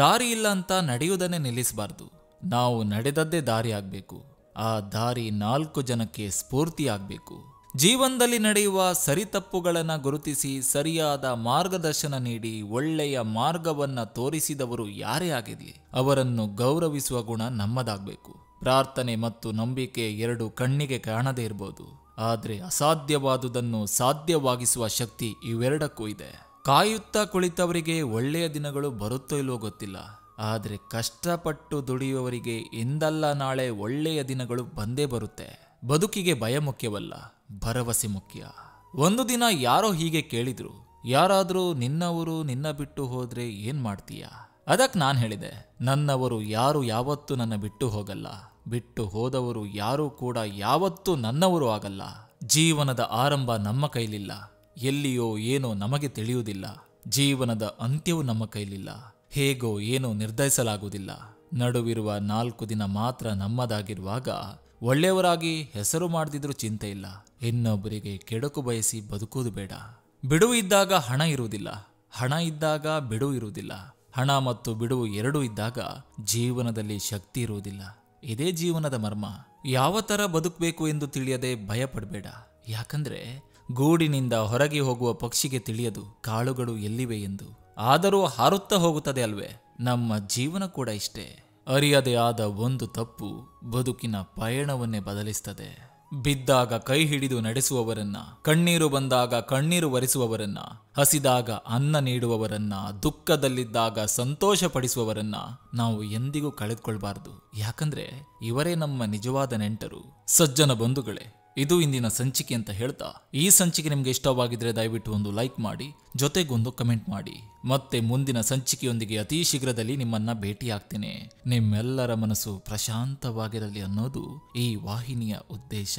ದಾರಿ ಇಲ್ಲ ಅಂತ ನಡೆಯುವುದನ್ನೇ ನಿಲ್ಲಿಸಬಾರ್ದು ನಾವು ನಡೆದದ್ದೇ ದಾರಿ ಆಗಬೇಕು ಆ ದಾರಿ ನಾಲ್ಕು ಜನಕ್ಕೆ ಸ್ಫೂರ್ತಿಯಾಗಬೇಕು ಜೀವನದಲ್ಲಿ ನಡೆಯುವ ಸರಿತಪ್ಪುಗಳನ್ನು ಗುರುತಿಸಿ ಸರಿಯಾದ ಮಾರ್ಗದರ್ಶನ ನೀಡಿ ಒಳ್ಳೆಯ ಮಾರ್ಗವನ್ನು ತೋರಿಸಿದವರು ಯಾರೇ ಆಗಿರಲಿ ಅವರನ್ನು ಗೌರವಿಸುವ ಗುಣ ನಮ್ಮದಾಗಬೇಕು ಪ್ರಾರ್ಥನೆ ಮತ್ತು ನಂಬಿಕೆ ಎರಡು ಕಣ್ಣಿಗೆ ಕಾಣದೇ ಇರಬಹುದು ಆದರೆ ಅಸಾಧ್ಯವಾದುದನ್ನು ಸಾಧ್ಯವಾಗಿಸುವ ಶಕ್ತಿ ಇವೆರಡಕ್ಕೂ ಇದೆ ಕಾಯುತ್ತಾ ಕುಳಿತವರಿಗೆ ಒಳ್ಳೆಯ ದಿನಗಳು ಬರುತ್ತೋ ಇಲ್ವೋ ಗೊತ್ತಿಲ್ಲ ಆದರೆ ಕಷ್ಟಪಟ್ಟು ದುಡಿಯುವವರಿಗೆ ಎಂದಲ್ಲ ನಾಳೆ ಒಳ್ಳೆಯ ದಿನಗಳು ಬಂದೇ ಬರುತ್ತೆ ಬದುಕಿಗೆ ಭಯ ಮುಖ್ಯವಲ್ಲ ಭರವಸೆ ಮುಖ್ಯ ಒಂದು ದಿನ ಯಾರೋ ಹೀಗೆ ಕೇಳಿದ್ರು ಯಾರಾದರೂ ನಿನ್ನವರು ನಿನ್ನ ಬಿಟ್ಟು ಹೋದ್ರೆ ಏನ್ ಮಾಡ್ತೀಯ ಅದಕ್ಕೆ ನಾನು ಹೇಳಿದೆ ನನ್ನವರು ಯಾರು ಯಾವತ್ತೂ ನನ್ನ ಬಿಟ್ಟು ಹೋಗಲ್ಲ ಬಿಟ್ಟು ಹೋದವರು ಯಾರೂ ಕೂಡ ಯಾವತ್ತೂ ನನ್ನವರು ಆಗಲ್ಲ ಜೀವನದ ಆರಂಭ ನಮ್ಮ ಕೈಲಿಲ್ಲ ಎಲ್ಲಿಯೋ ಏನೋ ನಮಗೆ ತಿಳಿಯುವುದಿಲ್ಲ ಜೀವನದ ಅಂತ್ಯವೂ ನಮ್ಮ ಕೈಲಿಲ್ಲ ಹೇಗೋ ಏನೋ ನಿರ್ಧರಿಸಲಾಗುವುದಿಲ್ಲ ನಡುವಿರುವ ನಾಲ್ಕು ದಿನ ಮಾತ್ರ ನಮ್ಮದಾಗಿರುವಾಗ ಒಳ್ಳೆಯವರಾಗಿ ಹೆಸರು ಮಾಡದಿದ್ರೂ ಚಿಂತೆ ಇಲ್ಲ ಇನ್ನೊಬ್ಬರಿಗೆ ಕೆಡಕು ಬಯಸಿ ಬದುಕುವುದು ಬೇಡ ಬಿಡುವು ಇದ್ದಾಗ ಹಣ ಇರುವುದಿಲ್ಲ ಹಣ ಇದ್ದಾಗ ಬಿಡುವು ಇರುವುದಿಲ್ಲ ಹಣ ಮತ್ತು ಬಿಡುವು ಎರಡೂ ಇದ್ದಾಗ ಜೀವನದಲ್ಲಿ ಶಕ್ತಿ ಇರುವುದಿಲ್ಲ ಇದೇ ಜೀವನದ ಮರ್ಮ ಯಾವ ತರ ಬದುಕಬೇಕು ಎಂದು ತಿಳಿಯದೆ ಭಯಪಡಬೇಡ ಯಾಕಂದ್ರೆ ಗೂಡಿನಿಂದ ಹೊರಗೆ ಹೋಗುವ ಪಕ್ಷಿಗೆ ತಿಳಿಯದು ಕಾಳುಗಳು ಎಲ್ಲಿವೆ ಎಂದು ಆದರೂ ಹಾರುತ್ತಾ ಹೋಗುತ್ತದೆ ಅಲ್ವೇ ನಮ್ಮ ಜೀವನ ಕೂಡ ಇಷ್ಟೇ ಅರಿಯದೇ ಆದ ಒಂದು ತಪ್ಪು ಬದುಕಿನ ಪಯಣವನ್ನೇ ಬದಲಿಸ್ತದೆ ಬಿದ್ದಾಗ ಕೈ ಹಿಡಿದು ನಡೆಸುವವರನ್ನ ಕಣ್ಣೀರು ಬಂದಾಗ ಕಣ್ಣೀರು ಒರೆಸುವವರನ್ನ ಹಸಿದಾಗ ಅನ್ನ ನೀಡುವವರನ್ನ ದುಃಖದಲ್ಲಿದ್ದಾಗ ಸಂತೋಷಪಡಿಸುವವರನ್ನ ನಾವು ಎಂದಿಗೂ ಕಳೆದುಕೊಳ್ಬಾರ್ದು ಯಾಕಂದ್ರೆ ಇವರೇ ನಮ್ಮ ನಿಜವಾದ ನೆಂಟರು ಸಜ್ಜನ ಬಂಧುಗಳೇ ಇದು ಇಂದಿನ ಸಂಚಿಕೆ ಅಂತ ಹೇಳ್ತಾ ಈ ಸಂಚಿಕೆ ನಿಮಗೆ ಇಷ್ಟವಾಗಿದ್ರೆ ದಯವಿಟ್ಟು ಒಂದು ಲೈಕ್ ಮಾಡಿ ಜೊತೆಗೊಂದು ಕಮೆಂಟ್ ಮಾಡಿ ಮತ್ತೆ ಮುಂದಿನ ಸಂಚಿಕೆಯೊಂದಿಗೆ ಅತಿ ಶೀಘ್ರದಲ್ಲಿ ನಿಮ್ಮನ್ನ ಭೇಟಿಯಾಗ್ತೇನೆ ನಿಮ್ಮೆಲ್ಲರ ಮನಸ್ಸು ಪ್ರಶಾಂತವಾಗಿರಲಿ ಅನ್ನೋದು ಈ ವಾಹಿನಿಯ ಉದ್ದೇಶ